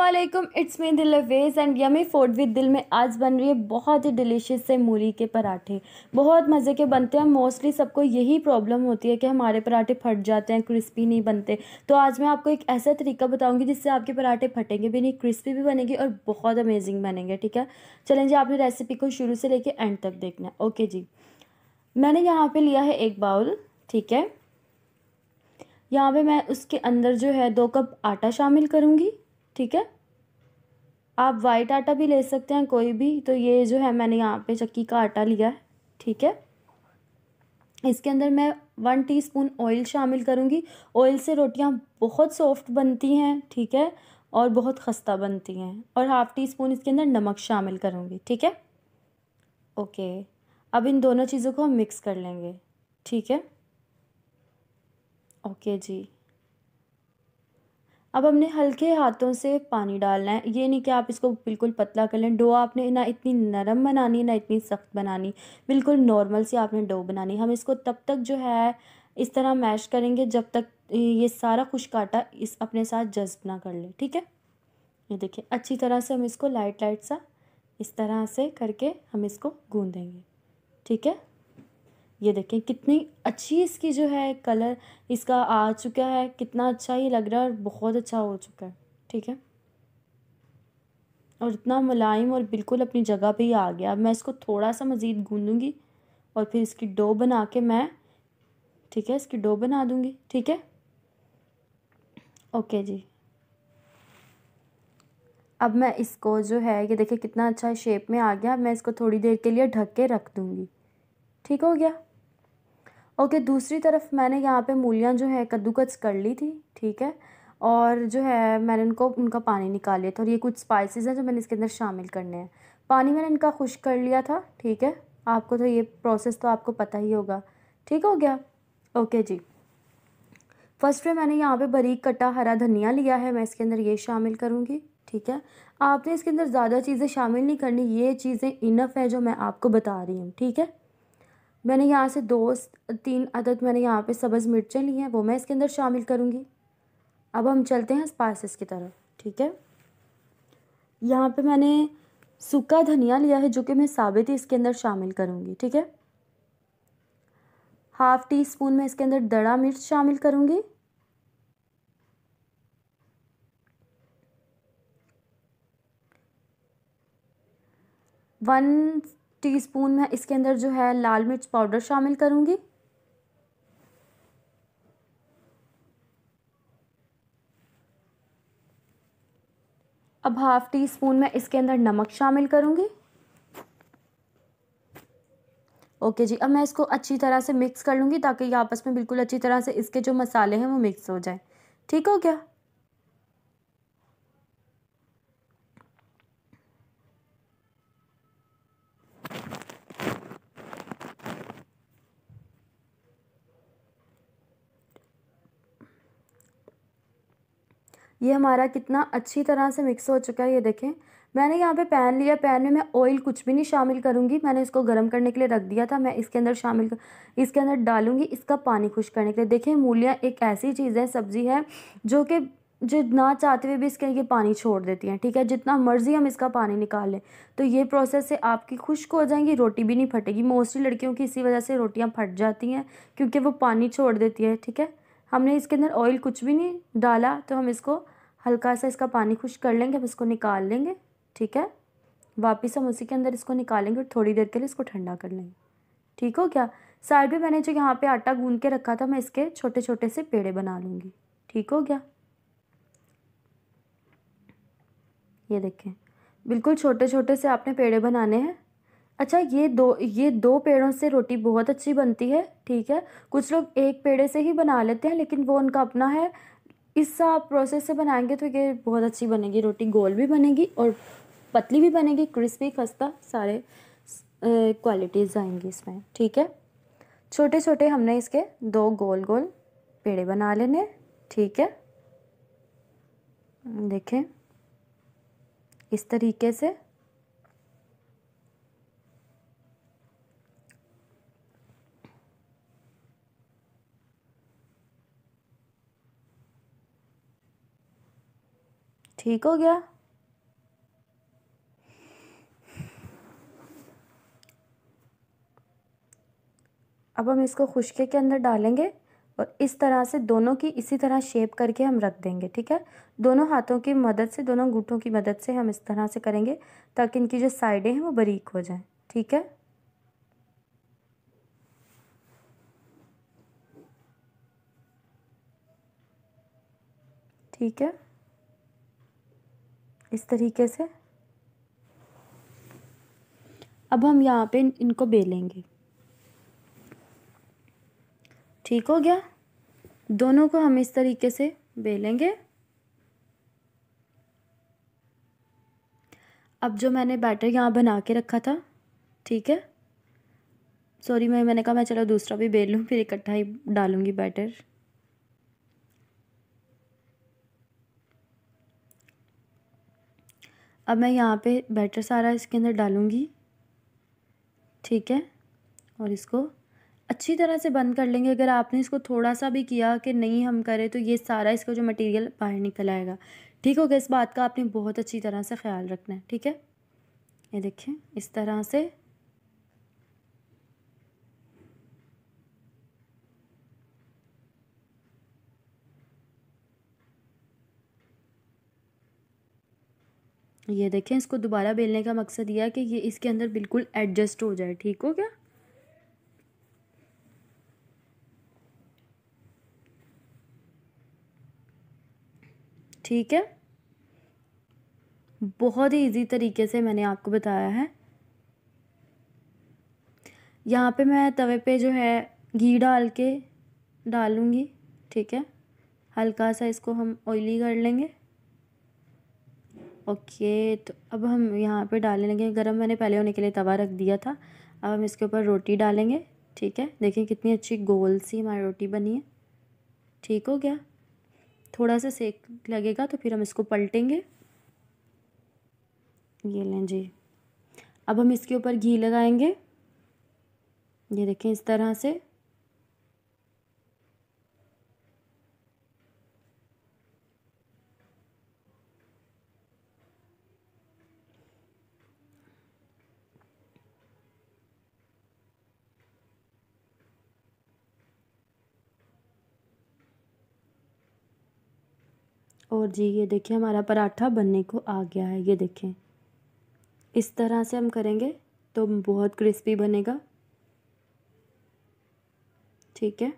Aslam it's me Dil ways and yummy food with Dil में आज बन रही है बहुत ही डिलीशियस से मूली के पराठे बहुत मज़े के बनते हैं मोस्टली सबको यही प्रॉब्लम होती है कि हमारे पराठे फट जाते हैं क्रिस्पी नहीं बनते तो आज मैं आपको एक ऐसा तरीका बताऊंगी जिससे आपके पराठे फटेंगे भी नहीं क्रिस्पी भी बनेंगे और बहुत अमेजिंग बनेंगे ठीक है चलें जी आपने रेसिपी को शुरू से लेके एंड तक देखना है ओके जी मैंने यहाँ पर लिया है एक बाउल ठीक है यहाँ पर मैं उसके अंदर जो है दो कप आटा शामिल करूँगी ठीक है आप वाइट आटा भी ले सकते हैं कोई भी तो ये जो है मैंने यहाँ पे चक्की का आटा लिया है ठीक है इसके अंदर मैं वन टीस्पून ऑयल शामिल करूँगी ऑयल से रोटियाँ बहुत सॉफ्ट बनती हैं ठीक है और बहुत खस्ता बनती हैं और हाफ़ टी स्पून इसके अंदर नमक शामिल करूँगी ठीक है ओके अब इन दोनों चीज़ों को हम मिक्स कर लेंगे ठीक है ओके जी अब हमने हल्के हाथों से पानी डालना है ये नहीं कि आप इसको बिल्कुल पतला कर लें डो आपने ना इतनी नरम बनानी ना इतनी सख्त बनानी बिल्कुल नॉर्मल सी आपने डो बनानी हम इसको तब तक जो है इस तरह मैश करेंगे जब तक ये सारा खुश काटा इस अपने साथ जज्ब ना कर ले ठीक है ये देखिए अच्छी तरह से हम इसको लाइट लाइट सा इस तरह से करके हम इसको गूँधेंगे ठीक है ये देखें कितनी अच्छी इसकी जो है कलर इसका आ चुका है कितना अच्छा ये लग रहा है और बहुत अच्छा हो चुका है ठीक है और इतना मुलायम और बिल्कुल अपनी जगह पे ही आ गया अब मैं इसको थोड़ा सा मज़ीद गूंदूँगी और फिर इसकी डो बना के मैं ठीक है इसकी डो बना दूँगी ठीक है ओके जी अब मैं इसको जो है ये देखिए कितना अच्छा शेप में आ गया मैं इसको थोड़ी देर के लिए ढक के रख दूँगी ठीक हो गया ओके दूसरी तरफ मैंने यहाँ पे मूलियाँ जो है कद्दूकस कर ली थी ठीक है और जो है मैंने इनको उनका पानी निकाल लिया था और ये कुछ स्पाइसेस हैं जो मैंने इसके अंदर शामिल करने हैं पानी मैंने इनका खुश कर लिया था ठीक है आपको तो ये प्रोसेस तो आपको पता ही होगा ठीक हो गया ओके जी फर्स्ट में मैंने यहाँ पे बारीक कटा हरा धनिया लिया है मैं इसके अंदर ये शामिल करूँगी ठीक है आपने इसके अंदर ज़्यादा चीज़ें शामिल नहीं करनी ये चीज़ें इनफ है जो मैं आपको बता रही हूँ ठीक है मैंने यहाँ से दो तीन अदद मैंने यहाँ पे सब्ज़ मिर्चें ली हैं वो मैं इसके अंदर शामिल करूँगी अब हम चलते हैं स्पाइसेस की तरफ ठीक है यहाँ पे मैंने सूखा धनिया लिया है जो कि मैं साबित ही इसके अंदर शामिल करूँगी ठीक है हाफ़ टी स्पून में इसके अंदर दड़ा मिर्च शामिल करूँगी वन टीस्पून मैं इसके अंदर जो है लाल मिर्च पाउडर शामिल करूंगी अब हाफ़ टी स्पून मैं इसके अंदर नमक शामिल करूँगी ओके जी अब मैं इसको अच्छी तरह से मिक्स कर लूँगी ताकि ये आपस में बिल्कुल अच्छी तरह से इसके जो मसाले हैं वो मिक्स हो जाए ठीक हो गया ये हमारा कितना अच्छी तरह से मिक्स हो चुका है ये देखें मैंने यहाँ पे पैन लिया पैन में मैं ऑयल कुछ भी नहीं शामिल करूँगी मैंने इसको गर्म करने के लिए रख दिया था मैं इसके अंदर शामिल कर, इसके अंदर डालूँगी इसका पानी खुश करने के लिए देखें मूलियाँ एक ऐसी चीज़ है सब्ज़ी है जो कि जो ना चाहते हुए भी इसके ये पानी छोड़ देती हैं ठीक है जितना मर्ज़ी हम इसका पानी निकाल लें तो ये प्रोसेस से आपकी खुश्क हो जाएंगी रोटी भी नहीं फटेगी मोस्टली लड़कियों की इसी वजह से रोटियाँ फट जाती हैं क्योंकि वो पानी छोड़ देती है ठीक है हमने इसके अंदर ऑयल कुछ भी नहीं डाला तो हम इसको हल्का सा इसका पानी खुश कर लेंगे हम इसको निकाल लेंगे ठीक है वापस हम उसी के अंदर इसको निकालेंगे और थोड़ी देर के लिए इसको ठंडा कर लेंगे ठीक हो गया साइड में मैंने जो यहाँ पे आटा गूंद के रखा था मैं इसके छोटे छोटे से पेड़े बना लूँगी ठीक हो गया ये देखें बिल्कुल छोटे छोटे से आपने पेड़े बनाने हैं अच्छा ये दो ये दो पेड़ों से रोटी बहुत अच्छी बनती है ठीक है कुछ लोग एक पेड़े से ही बना लेते हैं लेकिन वो उनका अपना है इस आप प्रोसेस से बनाएंगे तो ये बहुत अच्छी बनेगी रोटी गोल भी बनेगी और पतली भी बनेगी क्रिस्पी खस्ता सारे क्वालिटीज़ आएंगी इसमें ठीक है छोटे छोटे हमने इसके दो गोल गोल पेड़े बना लेने ठीक है देखें इस तरीके से ठीक हो गया अब हम इसको खुशके के अंदर डालेंगे और इस तरह से दोनों की इसी तरह शेप करके हम रख देंगे ठीक है दोनों हाथों की मदद से दोनों अंगूठों की मदद से हम इस तरह से करेंगे ताकि इनकी जो साइडें हैं वो बारीक हो जाएं ठीक है ठीक है इस तरीके से अब हम यहाँ पे इनको बेलेंगे ठीक हो गया दोनों को हम इस तरीके से बेलेंगे अब जो मैंने बैटर यहाँ बना के रखा था ठीक है सॉरी मैं मैंने कहा मैं चलो दूसरा भी बेल लूँ फिर इकट्ठा ही डालूँगी बैटर अब मैं यहाँ पे बैटर सारा इसके अंदर डालूँगी ठीक है और इसको अच्छी तरह से बंद कर लेंगे अगर आपने इसको थोड़ा सा भी किया कि नहीं हम करें तो ये सारा इसका जो मटेरियल बाहर निकल आएगा ठीक होगा इस बात का आपने बहुत अच्छी तरह से ख्याल रखना है ठीक है ये देखिए इस तरह से ये देखें इसको दोबारा बेलने का मकसद यह है कि ये इसके अंदर बिल्कुल एडजस्ट हो जाए ठीक हो गया ठीक है बहुत ही इजी तरीके से मैंने आपको बताया है यहाँ पे मैं तवे पे जो है घी डाल के डालूँगी ठीक है हल्का सा इसको हम ऑयली कर लेंगे ओके तो अब हम यहाँ पे डालने लगे गरम मैंने पहले होने के लिए तवा रख दिया था अब हम इसके ऊपर रोटी डालेंगे ठीक है देखिए कितनी अच्छी गोल सी हमारी रोटी बनी है ठीक हो गया थोड़ा सा सेक लगेगा तो फिर हम इसको पलटेंगे ये लें जी अब हम इसके ऊपर घी लगाएंगे ये देखें इस तरह से और जी ये देखिए हमारा पराठा बनने को आ गया है ये देखें इस तरह से हम करेंगे तो बहुत क्रिस्पी बनेगा ठीक है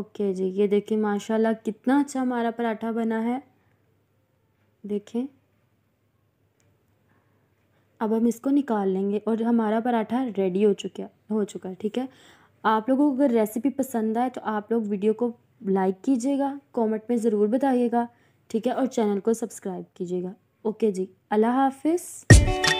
ओके जी ये देखिए माशाल्लाह कितना अच्छा हमारा पराठा बना है देखें अब हम इसको निकाल लेंगे और हमारा पराठा रेडी हो चुका हो चुका है ठीक है आप लोगों को अगर रेसिपी पसंद आए तो आप लोग वीडियो को लाइक कीजिएगा कमेंट में ज़रूर बताइएगा ठीक है और चैनल को सब्सक्राइब कीजिएगा ओके जी अल्लाह हाफिज़